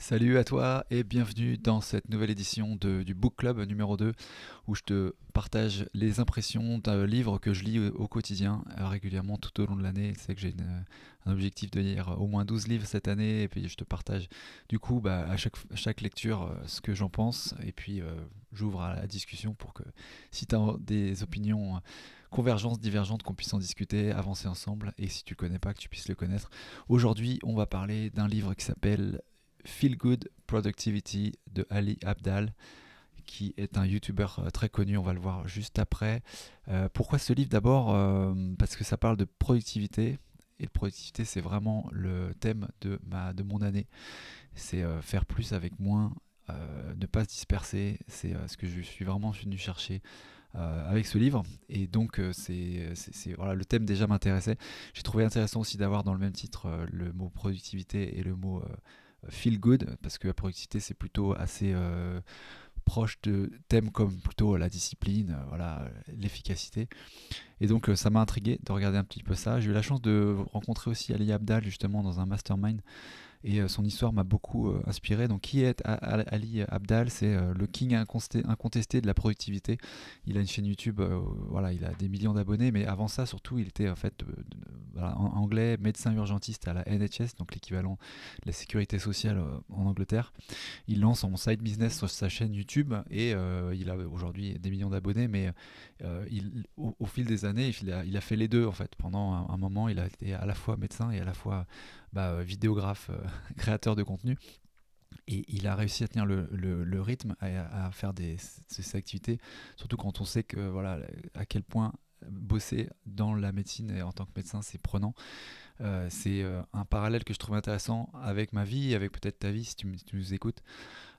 Salut à toi et bienvenue dans cette nouvelle édition du Book Club numéro 2 où je te partage les impressions d'un livre que je lis au quotidien euh, régulièrement tout au long de l'année. C'est que j'ai un objectif de lire au moins 12 livres cette année et puis je te partage du coup bah, à chaque, chaque lecture euh, ce que j'en pense et puis euh, j'ouvre à la discussion pour que si tu as des opinions convergentes, divergentes, qu'on puisse en discuter, avancer ensemble, et si tu ne connais pas, que tu puisses le connaître. Aujourd'hui, on va parler d'un livre qui s'appelle Feel Good Productivity de Ali Abdal qui est un YouTuber euh, très connu, on va le voir juste après. Euh, pourquoi ce livre D'abord euh, parce que ça parle de productivité, et productivité c'est vraiment le thème de, ma, de mon année. C'est faire plus avec moins, ne pas se disperser, c'est ce que je suis vraiment venu chercher. avec ce livre et donc c'est voilà le thème déjà m'intéressait j'ai trouvé intéressant aussi d'avoir dans le même titre le mot productivité et le mot feel good, parce que la productivité, c'est plutôt assez euh, proche de thèmes comme plutôt la discipline, euh, voilà, l'efficacité. Et donc, euh, ça m'a intrigué de regarder un petit peu ça. J'ai eu la chance de rencontrer aussi Ali Abdal, justement, dans un mastermind et euh, son histoire m'a beaucoup euh, inspiré. Donc qui est Ali Abdal C'est euh, le king incontesté de la productivité. Il a une chaîne YouTube, voilà, il a des millions d'abonnés, mais avant ça surtout, il était en fait anglais médecin urgentiste à la NHS, donc l'équivalent de la sécurité sociale en Angleterre. Il lance son side business sur sa chaîne YouTube et il a aujourd'hui des millions d'abonnés, mais il, au, fil des années, il a, fait les deux en fait. Pendant un, moment, il a été à la fois médecin et à la fois bah, euh, vidéographe, euh, créateur de contenu. Et il a réussi à tenir le, rythme, à, faire des, activités, surtout quand on sait que voilà à quel point bosser dans la médecine et en tant que médecin, c'est prenant. Euh, c'est euh, un parallèle que je trouve intéressant avec ma vie, avec peut-être ta vie si tu, nous écoutes,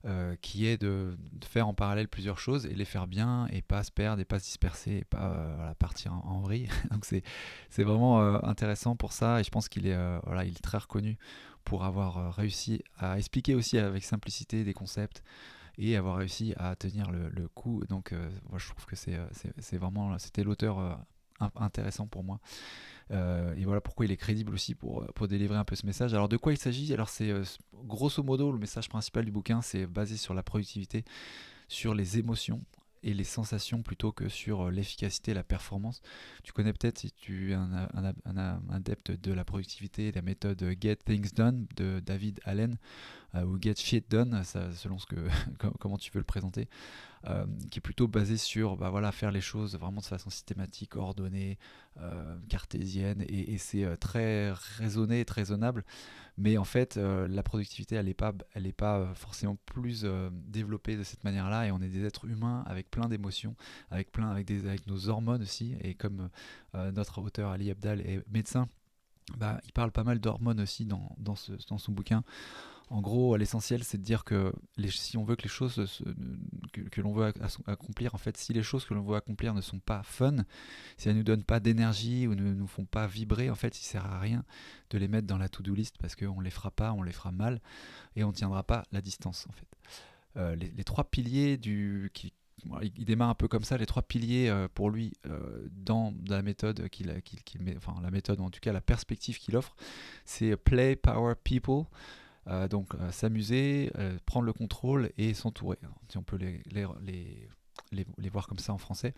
euh, qui est de, faire en parallèle plusieurs choses et les faire bien et pas se perdre et pas se disperser et pas partir en, en vrille. Donc c'est, vraiment intéressant pour ça et je pense qu'il est, voilà, est très reconnu pour avoir réussi à expliquer aussi avec simplicité des concepts et avoir réussi à tenir le, coup. Donc, euh, je trouve que c'est, euh, vraiment, c'était l'auteur euh, intéressant pour moi. et voilà pourquoi il est crédible aussi pour, pour délivrer un peu ce message. Alors de quoi il s'agit Alors c'est grosso modo le message principal du bouquin, c'est basé sur la productivité, sur les émotions, et les sensations plutôt que sur euh, l'efficacité la performance. Tu connais peut-être, si tu es un, adepte de la productivité, la méthode Get Things Done de David Allen, euh, ou Get Shit Done, selon ce que, comment tu veux le présenter, euh, qui est plutôt basé sur bah, voilà, faire les choses vraiment de façon systématique, ordonnée, euh, cartésienne, et, c'est euh, très raisonné, très raisonnable. Mais en fait, la productivité, elle n'est pas, elle pas forcément plus développée de cette manière-là, et on est des êtres humains avec plein d'émotions, avec, plein, avec, des, avec nos hormones aussi, et comme notre auteur Ali Abdal est médecin, bah, il parle pas mal d'hormones aussi dans, dans, ce, dans son bouquin. En gros, l'essentiel, c'est de dire que si on veut que les choses que, l'on veut accomplir, en fait, si les choses que l'on veut accomplir ne sont pas fun, si elles ne nous donnent pas d'énergie ou ne nous font pas vibrer, en fait, il sert à rien de les mettre dans la to-do list parce qu'on les fera pas, on les fera mal et on ne tiendra pas la distance, en fait. Euh, les, trois piliers du, qui, il démarre un peu comme ça, les trois piliers euh, pour lui euh, dans la méthode qu'il met, enfin la méthode, en tout cas la perspective qu'il offre, c'est play, power, people. Euh, donc euh, s'amuser, euh, prendre le contrôle et s'entourer, hein, si on peut les, les, les, les, voir comme ça en français.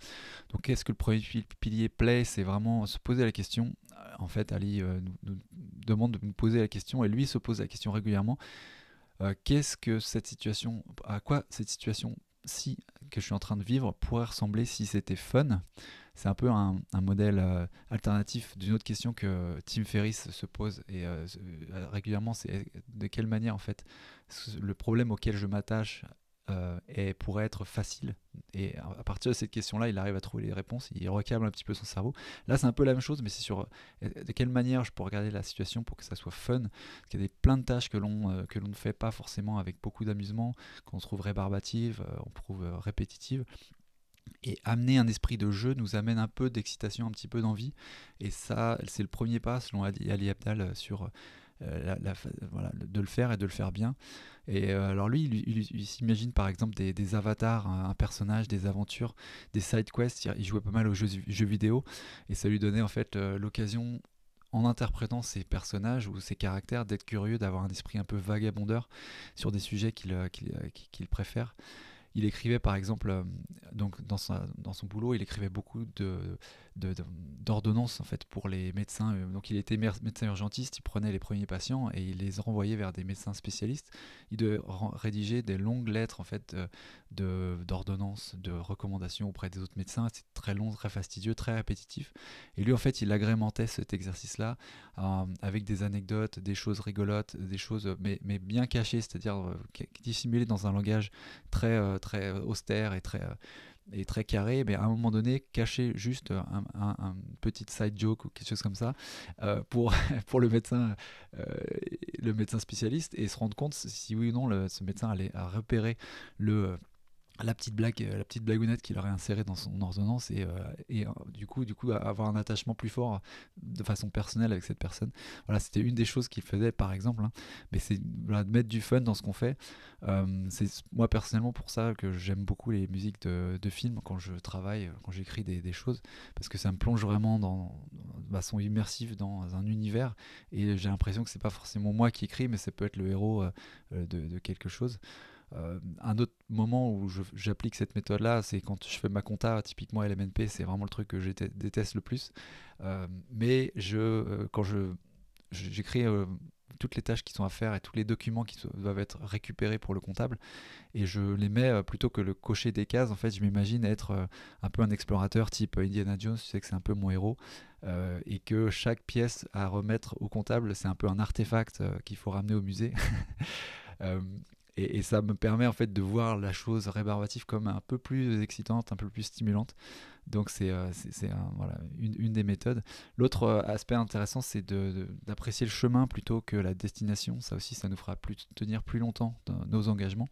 Donc qu'est-ce que le premier pilier plaît C'est vraiment se poser la question. En fait, Ali nous, demande de nous poser la question et lui se pose la question régulièrement. qu'est-ce que cette situation, à quoi cette situation ci que je suis en train de vivre pourrait ressembler si c'était fun c'est un peu un, modèle euh, alternatif d'une autre question que Tim Ferriss se pose et euh, euh, régulièrement, c'est de quelle manière en fait le problème auquel je m'attache pourrait être facile. Et à partir de cette question-là, il arrive à trouver les réponses, il recable un petit peu son cerveau. Là, c'est un peu la même chose, mais c'est sur de quelle manière je peux regarder la situation pour que ça soit fun. Parce y a des, plein de tâches que l'on ne fait pas forcément avec beaucoup d'amusement, qu'on trouve rébarbative, on trouve répétitive. Et amener un esprit de jeu nous amène un peu d'excitation, un petit peu d'envie. Et ça, c'est le premier pas, selon Ali Abdal, sur euh, la, voilà, de le faire et de le faire bien. Et euh, alors lui, il, s'imagine par exemple des, avatars, un personnage, des aventures, des side quests. Il jouait pas mal aux jeux, jeux vidéo et ça lui donnait en fait euh, l'occasion en interprétant ses personnages ou ses caractères, d'être curieux, d'avoir un esprit un peu vagabondeur sur des sujets qu'il préfère il écrivait par exemple, euh, donc dans, dans son boulot, il écrivait beaucoup de, d'ordonnances en fait pour les médecins. Euh, donc il était médecin urgentiste, il prenait les premiers patients et il les renvoyait vers des médecins spécialistes. Il devait rédiger des longues lettres en fait euh, de, d'ordonnances, de recommandations auprès des autres médecins. C'est très long, très fastidieux, très répétitif. Et lui en fait, il agrémentait cet exercice-là avec des anecdotes, des choses rigolotes, des choses mais, mais bien cachées, c'est-à-dire dissimulées dans un langage très très euh, austère et très, euh, et très carré, mais à un moment donné, cacher juste un, petit side joke ou quelque chose comme ça euh, pour, pour le, médecin, le médecin spécialiste et se rendre compte si oui ou non ce médecin allait à repérer le la petite blague, euh, la petite blagounette qu'il aurait insérée dans son ordonnance et, euh, euh, du coup, du coup, avoir un attachement plus fort de façon personnelle avec cette personne. Voilà, c'était une des choses qu'il faisait, par exemple. Hein. Mais c'est de mettre du fun dans ce qu'on fait. c'est moi personnellement pour ça que j'aime beaucoup les musiques de, films quand je travaille, quand j'écris des, choses, parce que ça me plonge vraiment dans, façon immersive dans un univers et j'ai l'impression que c'est pas forcément moi qui écris, mais ça peut être le héros de quelque chose. Euh, un autre moment où j'applique cette méthode-là, c'est quand je fais ma compta, typiquement LMNP, c'est vraiment le truc que je déteste le plus. Euh, mais euh, quand je, j'écris toutes les tâches qui sont à faire et tous les documents qui doivent être récupérés pour le comptable. Et je les mets plutôt que le cocher des cases. En fait, je m'imagine être un peu un explorateur type Indiana Jones, tu sais que c'est un peu mon héros. et que chaque pièce à remettre au comptable, c'est un peu un artefact qu'il faut ramener au musée. Et, ça me permet en fait de voir la chose rébarbative comme un peu plus excitante, un peu plus stimulante. Donc c'est euh, voilà, une, des méthodes. L'autre euh, aspect intéressant, c'est d'apprécier le chemin plutôt que la destination. Ça aussi, ça nous fera plus, tenir plus longtemps dans nos engagements.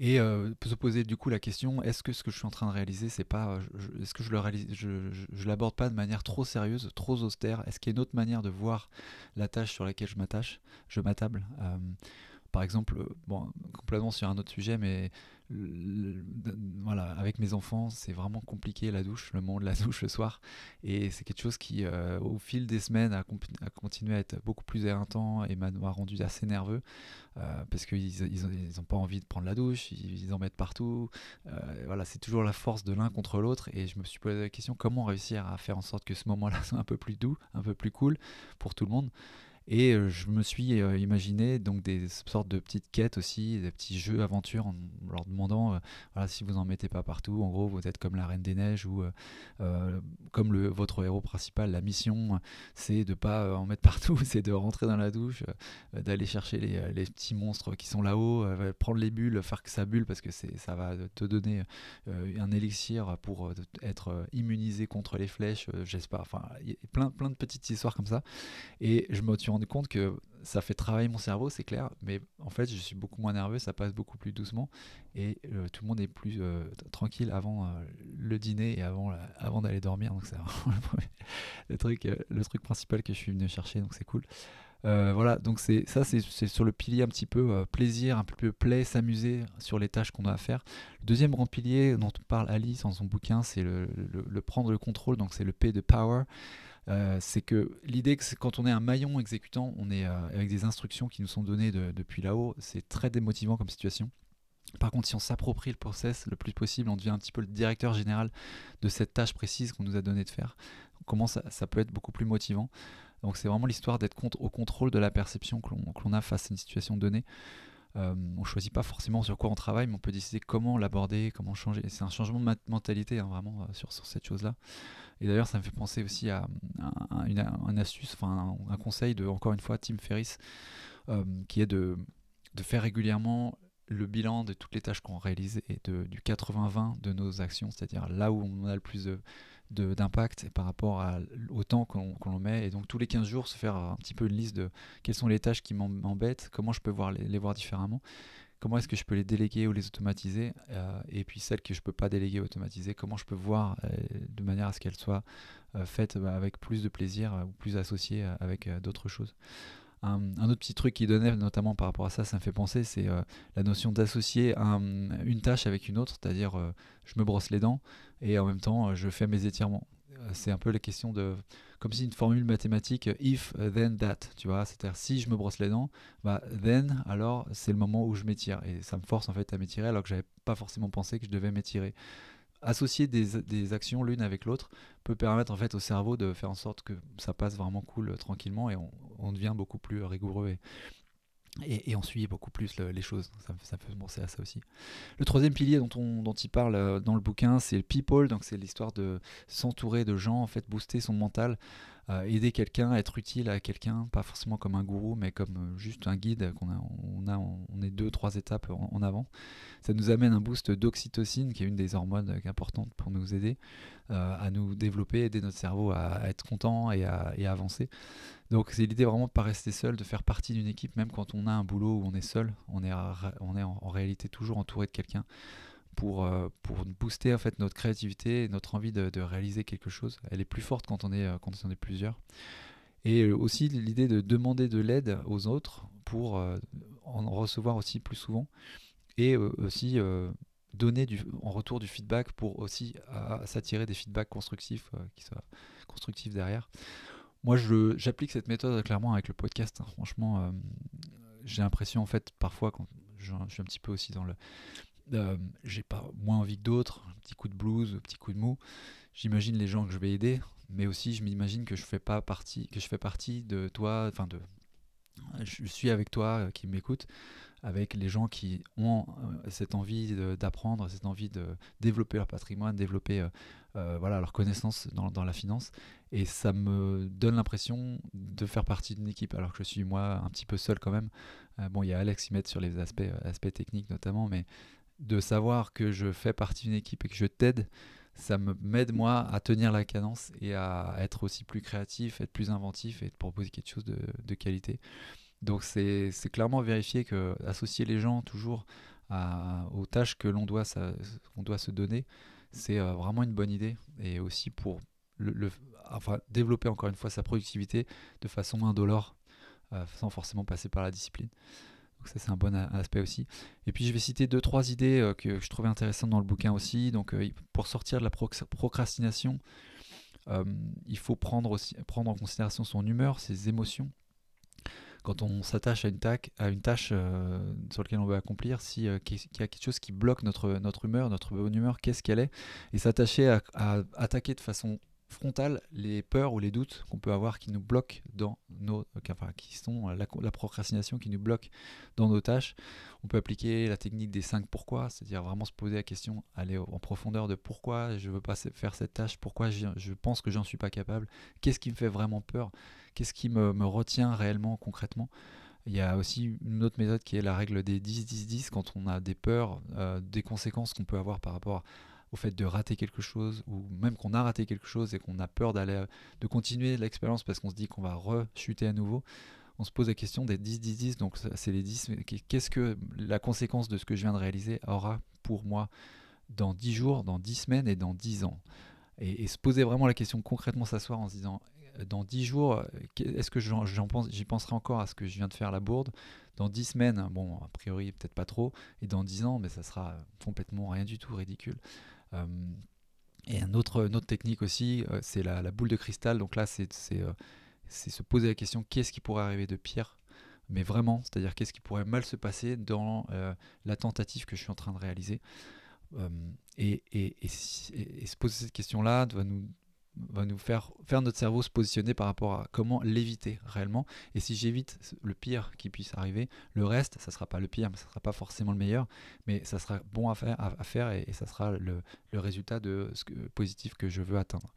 Et euh, se poser du coup la question est-ce que ce que je suis en train de réaliser, c'est pas, euh, est-ce que je le réalise, je l'aborde pas de manière trop sérieuse, trop austère Est-ce qu'il y a une autre manière de voir la tâche sur laquelle je m'attache, je m'attable par exemple, euh, bon, complètement sur un autre sujet, mais voilà, avec mes enfants, c'est vraiment compliqué la douche, le moment de la douche le soir. Et c'est quelque chose qui, euh, au fil des semaines, a, continué à être beaucoup plus éreintant et m'a rendu assez nerveux euh, parce qu'ils n'ont pas envie de prendre la douche, ils, en mettent partout. voilà, c'est toujours la force de l'un contre l'autre. Et je me suis posé la question comment réussir à faire en sorte que ce moment-là soit un peu plus doux, un peu plus cool pour tout le monde. Et euh, je me suis euh, imaginé donc des sortes de petites quêtes aussi, des petits jeux aventures en leur demandant euh, voilà, si vous en mettez pas partout, en gros vous êtes comme la Reine des Neiges ou comme le, votre héros principal, la mission c'est de pas en mettre partout, c'est de rentrer dans la douche, d'aller chercher les, les, petits monstres qui sont là-haut, prendre les bulles, faire que ça bulle parce que ça va te donner un élixir pour être immunisé contre les flèches, j'espère. Enfin, plein, plein de petites histoires comme ça. Et je me suis compte que ça fait travailler mon cerveau, c'est clair, mais en fait, je suis beaucoup moins nerveux, ça passe beaucoup plus doucement et euh, tout le monde est plus euh, tranquille avant euh, le dîner et avant, avant d'aller dormir. Donc, c'est le, truc, le truc principal que je suis venu chercher, donc c'est cool. Euh, voilà, donc c'est ça, c'est sur le pilier un petit peu euh, plaisir, un peu play, s'amuser sur les tâches qu'on a à faire. Le deuxième grand pilier dont parle Alice dans son bouquin, c'est le, prendre le contrôle, donc c'est le P de power. Euh, c'est que l'idée que quand on est un maillon exécutant, on est avec des instructions qui nous sont données depuis là-haut, c'est très démotivant comme situation. Par contre, si on s'approprie le process le plus possible, on devient un petit peu le directeur général de cette tâche précise qu'on nous a donné de faire. Comment ça peut être beaucoup plus motivant. Donc c'est vraiment l'histoire d'être au contrôle de la perception que l'on a face à une situation donnée. Euh, on choisit pas forcément sur quoi on travaille, mais on peut décider comment l'aborder, comment changer. C'est un changement de mentalité hein, vraiment euh, sur, sur cette chose-là. Et d'ailleurs, ça me fait penser aussi à, une, un astuce, enfin un, conseil de encore une fois Tim Ferriss, euh, qui est de, de faire régulièrement le bilan de toutes les tâches qu'on réalise et de, du 80-20 de nos actions, c'est-à-dire là où on a le plus de d'impact par rapport au temps qu'on met. Et donc tous les 15 jours, se faire euh, un petit peu une liste de quelles sont les tâches qui m'embêtent, comment je peux voir les, voir différemment, comment est-ce que je peux les déléguer ou les automatiser, euh, et puis celles que je ne peux pas déléguer, ou automatiser, comment je peux voir euh, de manière à ce qu'elles soient faites bah, avec plus de plaisir ou plus associées avec d'autres choses. Un, autre petit truc qui donnait, notamment par rapport à ça, ça me fait penser, c'est euh, la notion d'associer une tâche avec une autre, c'est-à-dire euh, je me brosse les dents et en même temps euh, je fais mes étirements. C'est un peu la question de. Comme si une formule mathématique, if, then, that, tu vois. C'est-à-dire, si je me brosse les dents, bah, then, alors c'est le moment où je m'étire. Et ça me force en fait à m'étirer alors que j'avais pas forcément pensé que je devais m'étirer associer des, actions l'une avec l'autre peut permettre en fait au cerveau de faire en sorte que ça passe vraiment cool euh, tranquillement et on, devient beaucoup plus euh, rigoureux et, et, on suit beaucoup plus les choses. Ça, ça fait penser ça aussi. Le troisième pilier dont, on, dont il parle euh, dans le bouquin, c'est le people. Donc c'est l'histoire de s'entourer de gens, en fait, booster son mental euh, aider quelqu'un, être utile à quelqu'un, pas forcément comme un gourou, mais comme euh, juste un guide qu'on a, on a, on est deux, trois étapes en, avant. Ça nous amène un boost d'oxytocine, qui est une des hormones euh, importantes pour nous aider à nous développer, aider notre cerveau à, être content et à, avancer. Donc c'est l'idée vraiment de pas rester seul, de faire partie d'une équipe, même quand on a un boulot où on est seul, on est, on est en réalité toujours entouré de quelqu'un pour, euh, pour booster en fait notre créativité et notre envie de, réaliser quelque chose. Elle est plus forte quand on est, euh, quand on est plusieurs. Et euh, aussi l'idée de demander de l'aide aux autres pour en recevoir aussi plus souvent. Et aussi donner du, en retour du feedback pour aussi s'attirer des feedbacks constructifs qui soient constructifs derrière. Moi, j'applique cette méthode clairement avec le podcast. Hein. Franchement, j'ai l'impression en fait parfois quand je, je, suis un petit peu aussi dans le euh, j'ai pas moins envie que d'autres, un petit coup de blues, un petit coup de mou. J'imagine les gens que je vais aider, mais aussi je m'imagine que je fais pas partie, que je fais partie de toi, enfin de, je suis avec toi euh, qui m'écoute, avec les gens qui ont euh, cette envie d'apprendre, cette envie de développer leur patrimoine, développer euh, voilà leur connaissance dans, dans, la finance. Et ça me donne l'impression de faire partie d'une équipe, alors que je suis moi un petit peu seul quand même. bon, il y a Alex qui m'aide sur les aspects, aspects techniques notamment, mais de savoir que je fais partie d'une équipe et que je t'aide, ça m'aide moi à tenir la cadence et à être aussi plus créatif, être plus inventif et te proposer quelque chose de, qualité. Donc c'est clairement vérifier que associer les gens toujours aux tâches que l'on doit, doit se donner, c'est euh, vraiment une bonne idée et aussi pour développer encore une fois sa productivité de façon indolore, euh, sans forcément passer par la discipline ça c'est un bon aspect aussi. Et puis je vais citer deux trois idées euh, que je trouvais intéressantes dans le bouquin aussi. Donc euh, pour sortir de la procrastination, euh, il faut prendre prendre en considération son humeur, ses émotions. Quand on s'attache à une, à une tâche sur laquelle on veut accomplir, si y a quelque chose qui bloque notre, notre humeur, notre bonne humeur, qu'est-ce qu'elle est, et s'attacher à attaquer de façon frontal les peurs ou les doutes qu'on peut avoir qui nous bloquent dans nos, enfin, qui sont la, la, procrastination qui nous bloque dans nos tâches. On peut appliquer la technique des 5 pourquoi, c'est-à-dire vraiment se poser la question, aller en profondeur de pourquoi je veux pas faire cette tâche, pourquoi je, pense que j'en suis pas capable, qu'est-ce qui me fait vraiment peur, qu'est-ce qui me, retient réellement concrètement. Il y a aussi une autre méthode qui est la règle des 10-10-10 quand on a des peurs, euh, des conséquences qu'on peut avoir par rapport à au fait de rater quelque chose, ou même qu'on a raté quelque chose et qu'on a peur d'aller de continuer l'expérience parce qu'on se dit qu'on va rechuter à nouveau, on se pose la question des 10-10-10, donc c'est les 10, qu'est-ce que la conséquence de ce que je viens de réaliser aura pour moi dans 10 jours, dans 10 semaines et dans 10 ans et, se poser vraiment la question concrètement, s'asseoir en se disant, euh, dans 10 jours, euh, est-ce que j'en pense, j'y penserai encore à ce que je viens de faire la bourde Dans 10 semaines, bon, a priori, peut-être pas trop. Et dans 10 ans, mais ça sera euh, complètement rien du tout ridicule. Euh, et autre, une autre technique aussi, euh, c'est la, boule de cristal. Donc là, euh, c'est se poser la question qu'est-ce qui pourrait arriver de pire mais vraiment, c'est-à-dire qu'est-ce qui pourrait mal se passer dans la tentative que je suis en train de réaliser. et, et, se poser cette question-là va nous va nous faire faire notre cerveau se positionner par rapport à comment l'éviter réellement. Et si j'évite le pire qui puisse arriver, le reste, ça sera pas le pire, mais ça sera pas forcément le meilleur, mais ça sera bon à faire, à, faire et, ça sera le, le, résultat de ce que, positif que je veux atteindre.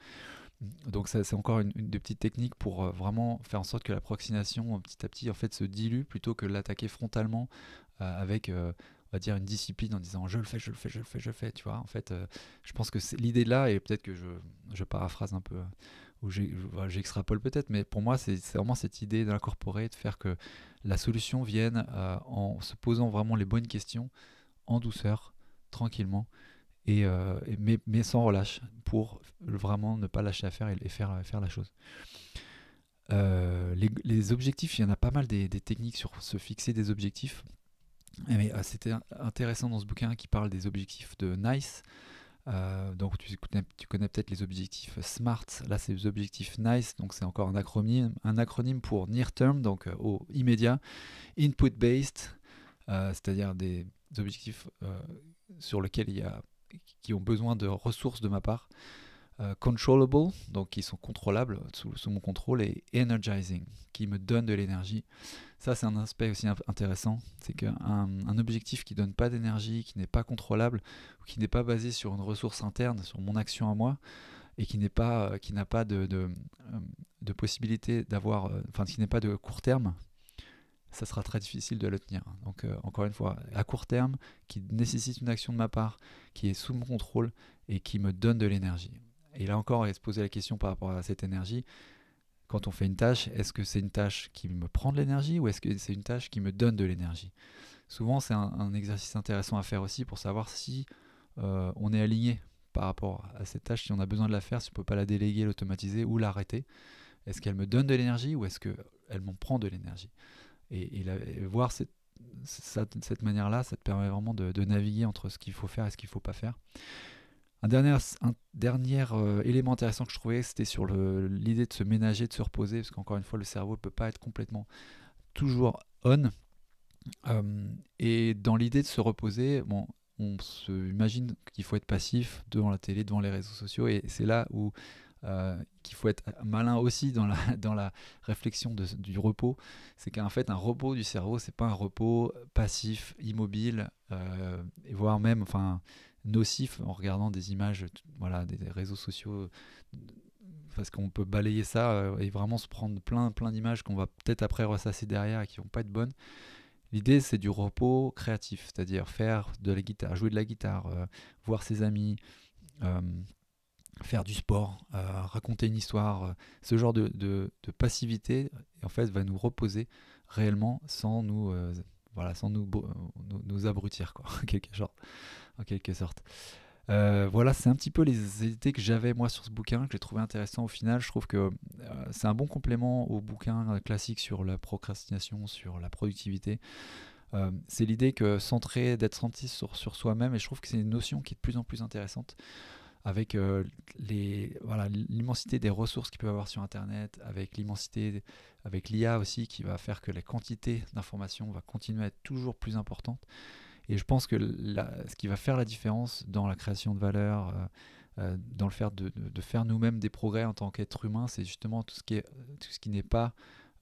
Donc ça, c'est encore une, une des petites techniques pour euh, vraiment faire en sorte que l'approximation petit à petit en fait se dilue plutôt que l'attaquer frontalement euh, avec euh, va dire, une discipline en disant je le fais, je le fais, je le fais, je le fais. Tu vois, en fait, euh, je pense que l'idée là, et peut-être que je, paraphrase un peu, ou j'extrapole peut-être, mais pour moi, c'est vraiment cette idée d'incorporer, de faire que la solution vienne euh, en se posant vraiment les bonnes questions, en douceur, tranquillement. Et, euh, mais, sans relâche pour vraiment ne pas lâcher affaire et, et faire, faire la chose. les, objectifs, il y en a pas mal des, techniques sur se fixer des objectifs. Eh ah, c'était intéressant dans ce bouquin qui parle des objectifs de NICE. Euh, donc tu connais, peut-être les objectifs SMART. Là, c'est les objectifs NICE. Donc c'est encore un acronyme, pour near term, donc euh, au immédiat, input based, euh, c'est-à-dire des objectifs sur lesquels il y a qui ont besoin de ressources de ma part. Euh, controllable, donc qui sont contrôlables sous, mon contrôle, et energizing, qui me donne de l'énergie. Ça, c'est un aspect aussi intéressant, c'est qu'un objectif qui ne donne pas d'énergie, qui n'est pas contrôlable, qui n'est pas basé sur une ressource interne, sur mon action à moi, et qui n'est pas, euh, qui n'a pas de, euh, possibilité d'avoir, enfin, qui n'est pas de court terme, ça sera très difficile de le tenir. Donc encore une fois, à court terme, qui nécessite une action de ma part, qui est sous mon contrôle et qui me donne de l'énergie. Et là encore, se poser la question par rapport à cette énergie, quand on fait une tâche, est-ce que c'est une tâche qui me prend de l'énergie ou est-ce que c'est une tâche qui me donne de l'énergie Souvent, c'est un, exercice intéressant à faire aussi pour savoir si euh, on est aligné par rapport à cette tâche, si on a besoin de la faire, si on ne peut pas la déléguer, l'automatiser ou l'arrêter. Est-ce qu'elle me donne de l'énergie ou est-ce qu'elle m'en prend de l'énergie et, voir cette, cette manière-là, ça te permet vraiment de, de naviguer entre ce qu'il faut faire et ce qu'il ne faut pas faire. Un dernier, un dernier euh, élément intéressant que je trouvais, c'était sur l'idée de se ménager, de se reposer, parce qu'encore une fois, le cerveau ne peut pas être complètement toujours on. Euh, et dans l'idée de se reposer, bon, on se imagine qu'il faut être passif devant la télé, devant les réseaux sociaux, et c'est là où euh, qu'il faut être malin aussi dans la, dans la réflexion du repos, c'est qu'en fait un repos du cerveau, c'est pas un repos passif, immobile, voire même, enfin, nocif en regardant des images, voilà, des, réseaux sociaux, euh, parce qu'on peut balayer ça euh, et vraiment se prendre plein, plein d'images qu'on va peut-être après ressasser derrière et qui vont pas être bonnes. L'idée, c'est du repos créatif, c'est-à-dire faire de la guitare, jouer de la guitare, euh, voir ses amis, faire du sport, raconter une histoire. ce genre de, de, de, passivité, en fait, va nous reposer réellement sans nous, voilà, sans nous, nous, abrutir, quoi, quelque chose en quelque sorte. Euh, voilà, c'est un petit peu les idées que j'avais moi sur ce bouquin, que j'ai trouvé intéressant au final. Je trouve que euh, c'est un bon complément au bouquin euh, classique sur la procrastination, sur la productivité. c'est l'idée que centrer, d'être senti sur, soi-même, et je trouve que c'est une notion qui est de plus en plus intéressante avec les voilà l'immensité des ressources qu'il peut y avoir sur internet avec l'immensité avec l'IA aussi qui va faire que la quantité d'informations va continuer à être toujours plus importante et je pense que ce qui va faire la différence dans la création de valeur, euh, euh, dans le faire de, faire nous-mêmes des progrès en tant qu'être humain, c'est justement tout ce qui n'est pas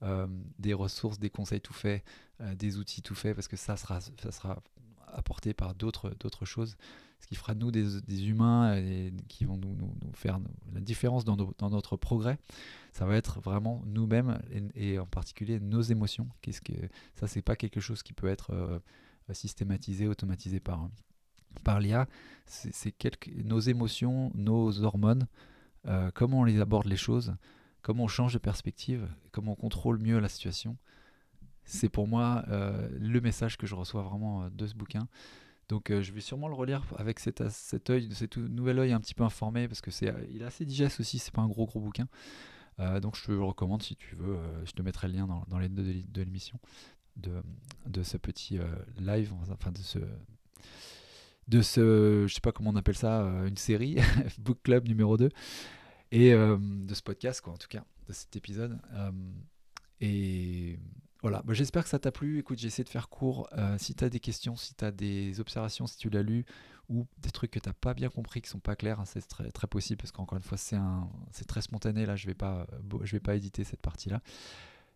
euh, des ressources, des conseils tout faits, des outils tout faits, parce que ça sera, apporté par d'autres, choses, ce qui fera de nous des, humains et qui vont nous, faire la différence dans, notre progrès. Ça va être vraiment nous-mêmes et, en particulier nos émotions. Qu'est-ce que ça, c'est pas quelque chose qui peut être systématisé, automatisé par, par l'IA. C'est nos émotions, nos hormones, euh, comment on les aborde les choses, comment on change de perspective, comment on contrôle mieux la situation. C'est pour moi euh, le message que je reçois vraiment euh, de ce bouquin. Donc je vais sûrement le relire avec cet, cet, œil, cet nouvel œil un petit peu informé, parce que c'est il est assez digeste aussi, c'est pas un gros gros bouquin. donc je te le recommande si tu veux, je te mettrai le lien dans, les deux de l'émission de, de ce petit euh, live, enfin de ce de ce, je sais pas comment on appelle ça, euh, une série, Book Club numéro 2, et euh, de ce podcast, quoi, en tout cas, de cet épisode. et voilà, bah, j'espère que ça t'a plu. Écoute, j'ai essayé de faire court. si tu as des questions, si tu as des observations, si tu l'as lu, ou des trucs que tu pas bien compris, qui sont pas clairs, hein, c'est très, très possible, parce qu'encore une fois, c'est très spontané. Là, je vais pas, je vais pas éditer cette partie-là.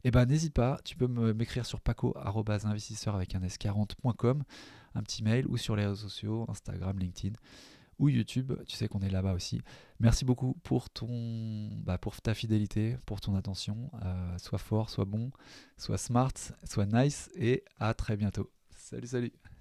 Et eh ben n'hésite pas, tu peux m'écrire sur paco.investisseur avec un s40.com, un petit mail ou sur les réseaux sociaux, Instagram, LinkedIn ou YouTube, tu sais qu'on est là-bas aussi. Merci beaucoup pour ton bah pour ta fidélité, pour ton attention. Euh, sois fort, sois bon, sois smart, sois nice et à très bientôt. Salut, salut